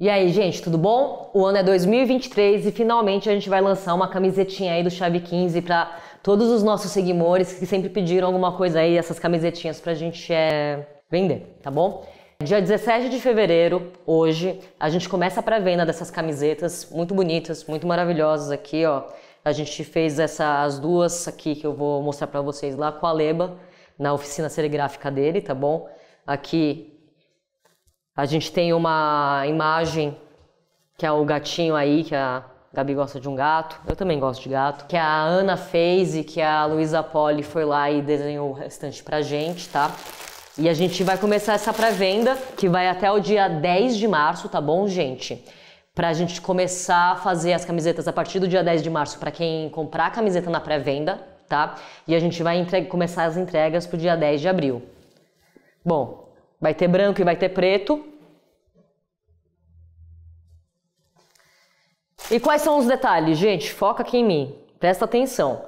E aí, gente, tudo bom? O ano é 2023 e finalmente a gente vai lançar uma camisetinha aí do Chave 15 para todos os nossos seguidores que sempre pediram alguma coisa aí, essas camisetinhas pra gente é, vender, tá bom? Dia 17 de fevereiro, hoje, a gente começa a pré-venda dessas camisetas muito bonitas, muito maravilhosas aqui, ó. A gente fez essas duas aqui que eu vou mostrar para vocês lá com a Leba, na oficina serigráfica dele, tá bom? Aqui a gente tem uma imagem que é o gatinho aí, que a Gabi gosta de um gato, eu também gosto de gato, que a Ana fez e que a Luísa Poli foi lá e desenhou o restante pra gente, tá? E a gente vai começar essa pré-venda, que vai até o dia 10 de março, tá bom, gente? Pra gente começar a fazer as camisetas a partir do dia 10 de março para quem comprar a camiseta na pré-venda, tá? E a gente vai começar as entregas pro dia 10 de abril. Bom, Vai ter branco e vai ter preto. E quais são os detalhes? Gente, foca aqui em mim. Presta atenção.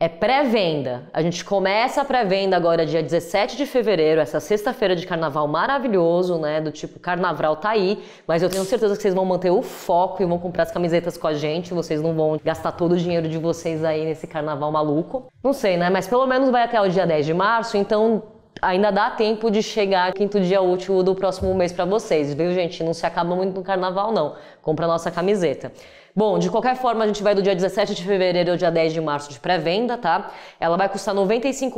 É pré-venda. A gente começa a pré-venda agora dia 17 de fevereiro, essa sexta-feira de carnaval maravilhoso, né? Do tipo, carnaval tá aí, mas eu tenho certeza que vocês vão manter o foco e vão comprar as camisetas com a gente, vocês não vão gastar todo o dinheiro de vocês aí nesse carnaval maluco. Não sei, né? Mas pelo menos vai até o dia 10 de março, então ainda dá tempo de chegar quinto dia útil do próximo mês para vocês, viu, gente? Não se acaba muito no carnaval, não. Compra a nossa camiseta. Bom, de qualquer forma, a gente vai do dia 17 de fevereiro ao dia 10 de março de pré-venda, tá? Ela vai custar R$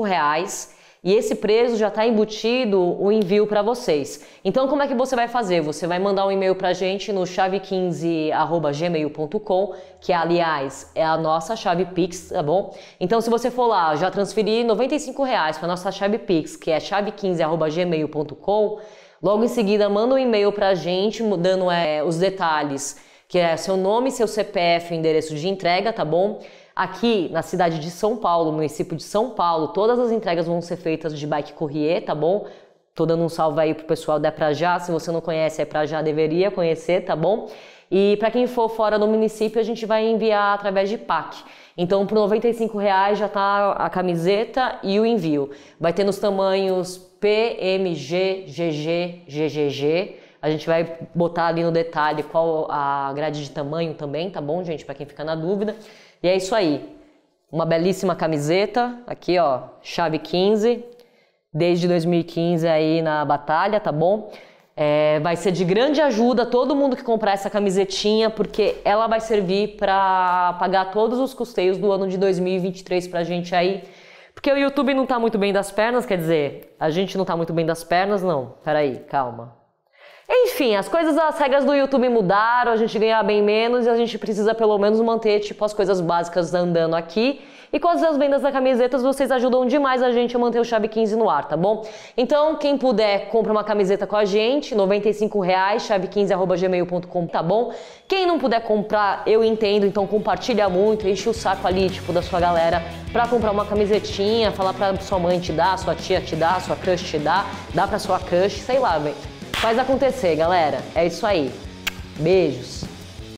reais e esse preço já está embutido o envio para vocês. Então, como é que você vai fazer? Você vai mandar um e-mail para a gente no chave15@gmail.com, que aliás é a nossa chave Pix, tá bom? Então, se você for lá já transferir R$ reais para nossa chave Pix, que é chave15@gmail.com, logo em seguida manda um e-mail para a gente dando é, os detalhes, que é seu nome, seu CPF, endereço de entrega, tá bom? Aqui na cidade de São Paulo, município de São Paulo, todas as entregas vão ser feitas de bike courier, tá bom? Tô dando um salve aí pro pessoal da Pra Já. Se você não conhece, é Pra Já, deveria conhecer, tá bom? E para quem for fora do município, a gente vai enviar através de PAC. Então, por R$ 95,00 já tá a camiseta e o envio. Vai ter nos tamanhos PMG, GG, GGG, a gente vai botar ali no detalhe qual a grade de tamanho também, tá bom, gente? Para quem fica na dúvida. E é isso aí. Uma belíssima camiseta, aqui ó, chave 15, desde 2015 aí na batalha, tá bom? É, vai ser de grande ajuda todo mundo que comprar essa camisetinha, porque ela vai servir para pagar todos os custeios do ano de 2023 pra gente aí. Porque o YouTube não tá muito bem das pernas, quer dizer, a gente não tá muito bem das pernas, não. Peraí, calma. Enfim, as coisas, as regras do YouTube mudaram, a gente ganha bem menos e a gente precisa pelo menos manter tipo as coisas básicas andando aqui. E com as vendas da camisetas, vocês ajudam demais a gente a manter o Chave 15 no ar, tá bom? Então, quem puder, compra uma camiseta com a gente, R$ 95,00, chave15.gmail.com, tá bom? Quem não puder comprar, eu entendo, então compartilha muito, enche o saco ali, tipo, da sua galera pra comprar uma camisetinha, falar pra sua mãe te dar, sua tia te dar, sua crush te dar, dá pra sua crush, sei lá, velho. Faz acontecer, galera. É isso aí. Beijos.